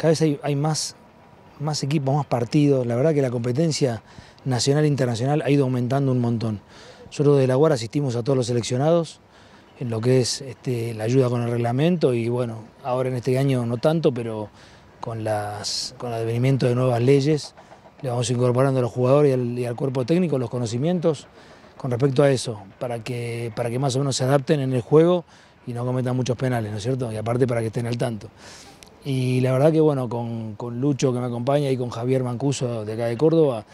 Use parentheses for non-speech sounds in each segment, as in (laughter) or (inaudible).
Cada vez hay, más, equipos, más partidos. La verdad que la competencia nacional e internacional ha ido aumentando un montón. Nosotros desde la UAR asistimos a todos los seleccionados en lo que es este, la ayuda con el reglamento y bueno, ahora en este año no tanto, pero con, las, con el advenimiento de nuevas leyes le vamos incorporando a los jugadores y al, cuerpo técnico los conocimientos con respecto a eso, para que, para que más o menos se adapten en el juego y no cometan muchos penales, ¿no es cierto? Y aparte para que estén al tanto. Y la verdad que bueno, con, con Lucho que me acompaña y con Javier Mancuso de acá de Córdoba,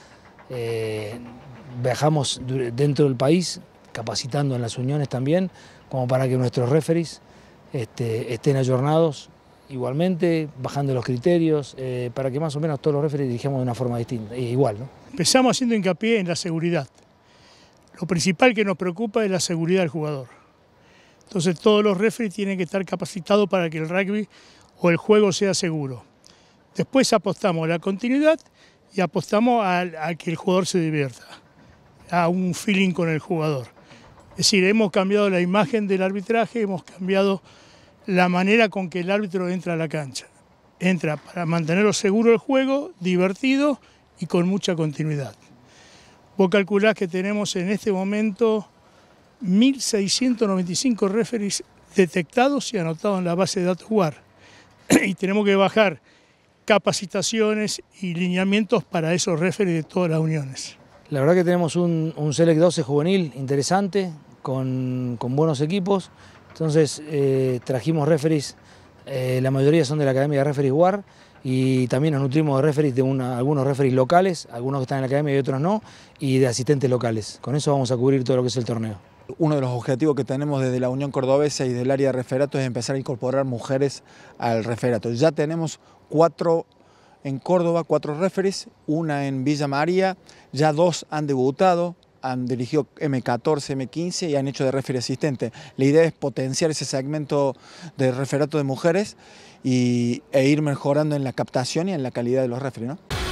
eh, viajamos dentro del país, capacitando en las uniones también, como para que nuestros referees este, estén ayornados igualmente, bajando los criterios, eh, para que más o menos todos los referees dirijamos de una forma distinta, igual. Empezamos haciendo hincapié en la seguridad. Lo principal que nos preocupa es la seguridad del jugador. Entonces todos los referees tienen que estar capacitados para que el rugby o el juego sea seguro. Después apostamos a la continuidad y apostamos a, que el jugador se divierta, a un feeling con el jugador. Es decir, hemos cambiado la imagen del arbitraje, hemos cambiado la manera con que el árbitro entra a la cancha. Entra para mantenerlo seguro el juego, divertido y con mucha continuidad. Vos calculás que tenemos en este momento 1.695 referees detectados y anotados en la base de datos WAR. (clears throat) y tenemos que bajar capacitaciones y lineamientos para esos referees de todas las uniones. La verdad que tenemos un, un Select 12 juvenil interesante, con, buenos equipos, entonces eh, trajimos referees, eh, la mayoría son de la Academia de Referees WAR, y también nos nutrimos de referees de algunos referees locales, algunos que están en la academia y otros no, y de asistentes locales. Con eso vamos a cubrir todo lo que es el torneo. Uno de los objetivos que tenemos desde la Unión Cordobesa y del área de referato es empezar a incorporar mujeres al referato. Ya tenemos cuatro en Córdoba, cuatro referees, una en Villa María, ya dos han debutado, han dirigido M14, M15 y han hecho de referee asistente. La idea es potenciar ese segmento de referato de mujeres y, e ir mejorando en la captación y en la calidad de los referees.